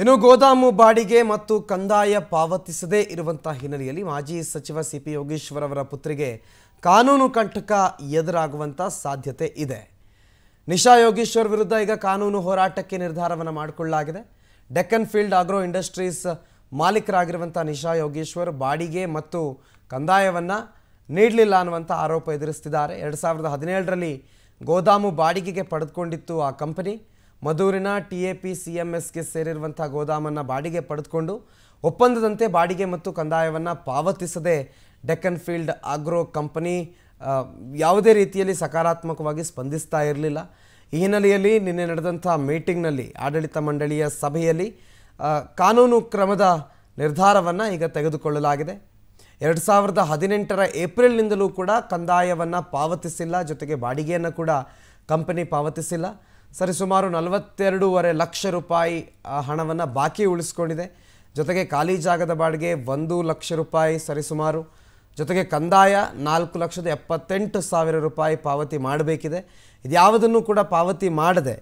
ಇನ್ನು ಗೋದಾಮು ಬಾಡಿಗೆ ಮತ್ತು ಕಂದಾಯ ಪಾವತಿಸದೇ ಇರುವಂತಹ ಹಿನ್ನೆಲೆಯಲ್ಲಿ ಮಾಜಿ ಸಚಿವ ಸಿ ಪಿ ಯೋಗೀಶ್ವರ್ ಅವರ ಪುತ್ರಿಗೆ ಕಾನೂನು ಕಂಟಕ ಎದುರಾಗುವಂಥ ಸಾಧ್ಯತೆ ಇದೆ ನಿಶಾ ಯೋಗೇಶ್ವರ್ ವಿರುದ್ಧ ಈಗ ಕಾನೂನು ಹೋರಾಟಕ್ಕೆ ನಿರ್ಧಾರವನ್ನು ಮಾಡಿಕೊಳ್ಳಲಾಗಿದೆ ಡೆಕ್ಕನ್ ಫೀಲ್ಡ್ ಆಗ್ರೋ ಇಂಡಸ್ಟ್ರೀಸ್ ಮಾಲೀಕರಾಗಿರುವಂಥ ನಿಶಾ ಯೋಗೀಶ್ವರ್ ಬಾಡಿಗೆ ಮತ್ತು ಕಂದಾಯವನ್ನು ನೀಡಲಿಲ್ಲ ಅನ್ನುವಂಥ ಆರೋಪ ಎದುರಿಸ್ತಿದ್ದಾರೆ ಎರಡು ಸಾವಿರದ ಹದಿನೇಳರಲ್ಲಿ ಗೋದಾಮು ಬಾಡಿಗೆಗೆ ಪಡೆದುಕೊಂಡಿತ್ತು ಆ ಕಂಪನಿ ಮಧೂರಿನ ಟಿಎಪಿ ಎಸ್ಗೆ ಸೇರಿರುವಂಥ ಗೋದಾಮನ್ನು ಬಾಡಿಗೆ ಪಡೆದುಕೊಂಡು ಒಪ್ಪಂದದಂತೆ ಬಾಡಿಗೆ ಮತ್ತು ಕಂದಾಯವನ್ನು ಪಾವತಿಸದೆ ಡೆಕ್ಕನ್ ಫೀಲ್ಡ್ ಆಗ್ರೋ ಕಂಪನಿ ಯಾವುದೇ ರೀತಿಯಲ್ಲಿ ಸಕಾರಾತ್ಮಕವಾಗಿ ಸ್ಪಂದಿಸ್ತಾ ಇರಲಿಲ್ಲ ಈ ಹಿನ್ನೆಲೆಯಲ್ಲಿ ನಿನ್ನೆ ನಡೆದಂಥ ಮೀಟಿಂಗ್ನಲ್ಲಿ ಆಡಳಿತ ಮಂಡಳಿಯ ಸಭೆಯಲ್ಲಿ ಕಾನೂನು ಕ್ರಮದ ನಿರ್ಧಾರವನ್ನು ಈಗ ತೆಗೆದುಕೊಳ್ಳಲಾಗಿದೆ ಎರಡು ಸಾವಿರದ ಹದಿನೆಂಟರ ಏಪ್ರಿಲ್ನಿಂದಲೂ ಕೂಡ ಕಂದಾಯವನ್ನು ಪಾವತಿಸಿಲ್ಲ ಜೊತೆಗೆ ಬಾಡಿಗೆಯನ್ನು ಕೂಡ ಕಂಪನಿ ಪಾವತಿಸಿಲ್ಲ ಸರಿಸುಮಾರು ನಲವತ್ತೆರಡೂವರೆ ಲಕ್ಷ ರೂಪಾಯಿ ಹಣವನ್ನು ಬಾಕಿ ಉಳಿಸ್ಕೊಂಡಿದೆ ಜೊತೆಗೆ ಖಾಲಿ ಜಾಗದ ಬಾಡಿಗೆ ಒಂದು ಲಕ್ಷ ರೂಪಾಯಿ ಸರಿಸುಮಾರು ಜೊತೆಗೆ ಕಂದಾಯ ನಾಲ್ಕು ಲಕ್ಷದ ಎಪ್ಪತ್ತೆಂಟು ಸಾವಿರ ರೂಪಾಯಿ ಪಾವತಿ ಮಾಡಬೇಕಿದೆ ಇದ್ಯಾವುದನ್ನು ಕೂಡ ಪಾವತಿ ಮಾಡದೆ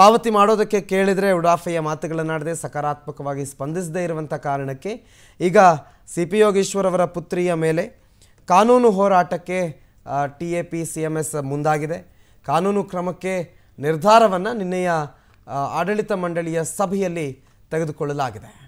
ಪಾವತಿ ಮಾಡೋದಕ್ಕೆ ಕೇಳಿದರೆ ಉಡಾಫೆಯ ಮಾತುಗಳನ್ನಾಡದೆ ಸಕಾರಾತ್ಮಕವಾಗಿ ಸ್ಪಂದಿಸದೇ ಇರುವಂಥ ಕಾರಣಕ್ಕೆ ಈಗ ಸಿ ಪಿ ಯೋಗೀಶ್ವರ್ ಅವರ ಪುತ್ರಿಯ ಮೇಲೆ ಕಾನೂನು ಹೋರಾಟಕ್ಕೆ T A P C M S ಮುಂದಾಗಿದೆ ಕಾನೂನು ಕ್ರಮಕ್ಕೆ ನಿರ್ಧಾರವನ್ನು ನಿನ್ನೆಯ ಆಡಳಿತ ಮಂಡಳಿಯ ಸಭೆಯಲ್ಲಿ ತೆಗೆದುಕೊಳ್ಳಲಾಗಿದೆ